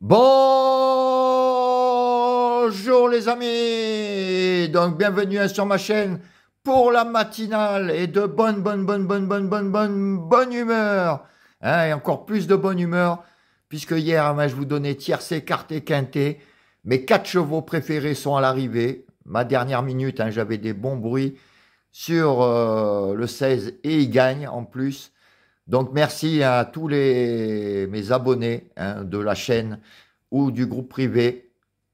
Bonjour les amis, donc bienvenue hein, sur ma chaîne pour la matinale et de bonne bonne bonne bonne bonne bonne bonne bonne humeur hein, et encore plus de bonne humeur puisque hier hein, je vous donnais tiercé, quarté, quinté, mes quatre chevaux préférés sont à l'arrivée. Ma dernière minute, j'avais des bons bruits sur euh, le 16 et il gagne en plus. Donc merci à tous les, mes abonnés hein, de la chaîne ou du groupe privé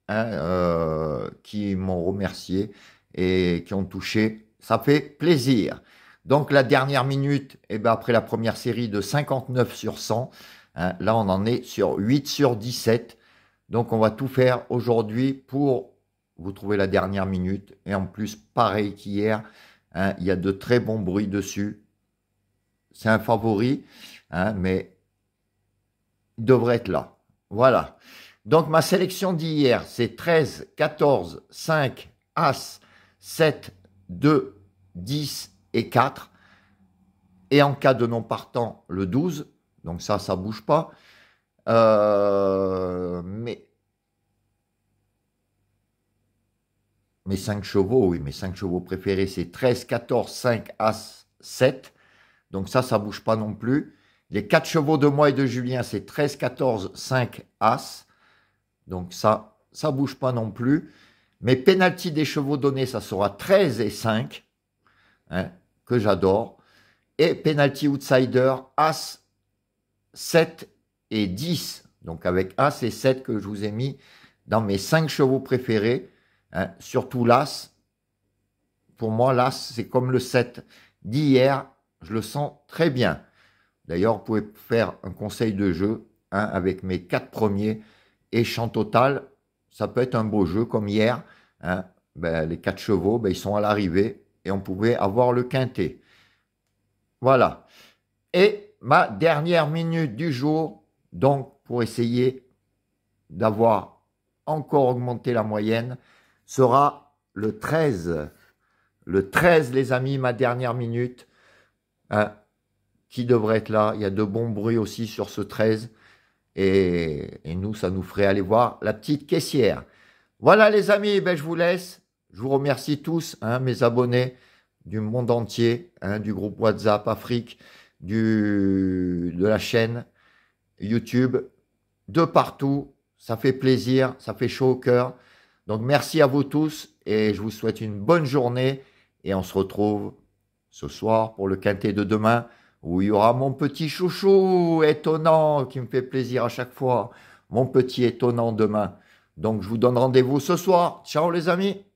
hein, euh, qui m'ont remercié et qui ont touché. Ça fait plaisir. Donc la dernière minute, eh ben, après la première série de 59 sur 100, hein, là on en est sur 8 sur 17. Donc on va tout faire aujourd'hui pour vous trouver la dernière minute. Et en plus, pareil qu'hier, il y a de très bons bruits dessus c'est un favori, hein, mais il devrait être là. Voilà. Donc ma sélection d'hier, c'est 13, 14, 5, As, 7, 2, 10 et 4. Et en cas de non partant, le 12. Donc ça, ça ne bouge pas. Euh, mais mes 5 chevaux, oui, mes 5 chevaux préférés, c'est 13, 14, 5, As, 7. Donc ça, ça ne bouge pas non plus. Les 4 chevaux de moi et de Julien, c'est 13, 14, 5, As. Donc ça, ça ne bouge pas non plus. Mais pénalty des chevaux donnés, ça sera 13 et 5, hein, que j'adore. Et penalty outsider, As 7 et 10. Donc avec As et 7 que je vous ai mis dans mes 5 chevaux préférés. Hein. surtout l'As. Pour moi, l'As, c'est comme le 7 d'hier je le sens très bien. D'ailleurs, vous pouvez faire un conseil de jeu hein, avec mes quatre premiers et champ total. Ça peut être un beau jeu comme hier. Hein. Ben, les quatre chevaux, ben, ils sont à l'arrivée et on pouvait avoir le quintet. Voilà. Et ma dernière minute du jour, donc pour essayer d'avoir encore augmenté la moyenne, sera le 13. Le 13, les amis, ma dernière minute. Ah, qui devrait être là Il y a de bons bruits aussi sur ce 13. Et, nous, ça nous ferait aller voir la petite caissière. Voilà les amis, ben, je vous laisse. Je vous remercie tous, hein, mes abonnés du monde entier, hein, du groupe WhatsApp Afrique, de la chaîne YouTube, de partout. Ça fait plaisir, ça fait chaud au cœur. Donc merci à vous tous et je vous souhaite une bonne journée et on se retrouve ce soir pour le quintet de demain, où il y aura mon petit chouchou étonnant qui me fait plaisir à chaque fois, mon petit étonnant demain. Donc je vous donne rendez-vous ce soir. Ciao les amis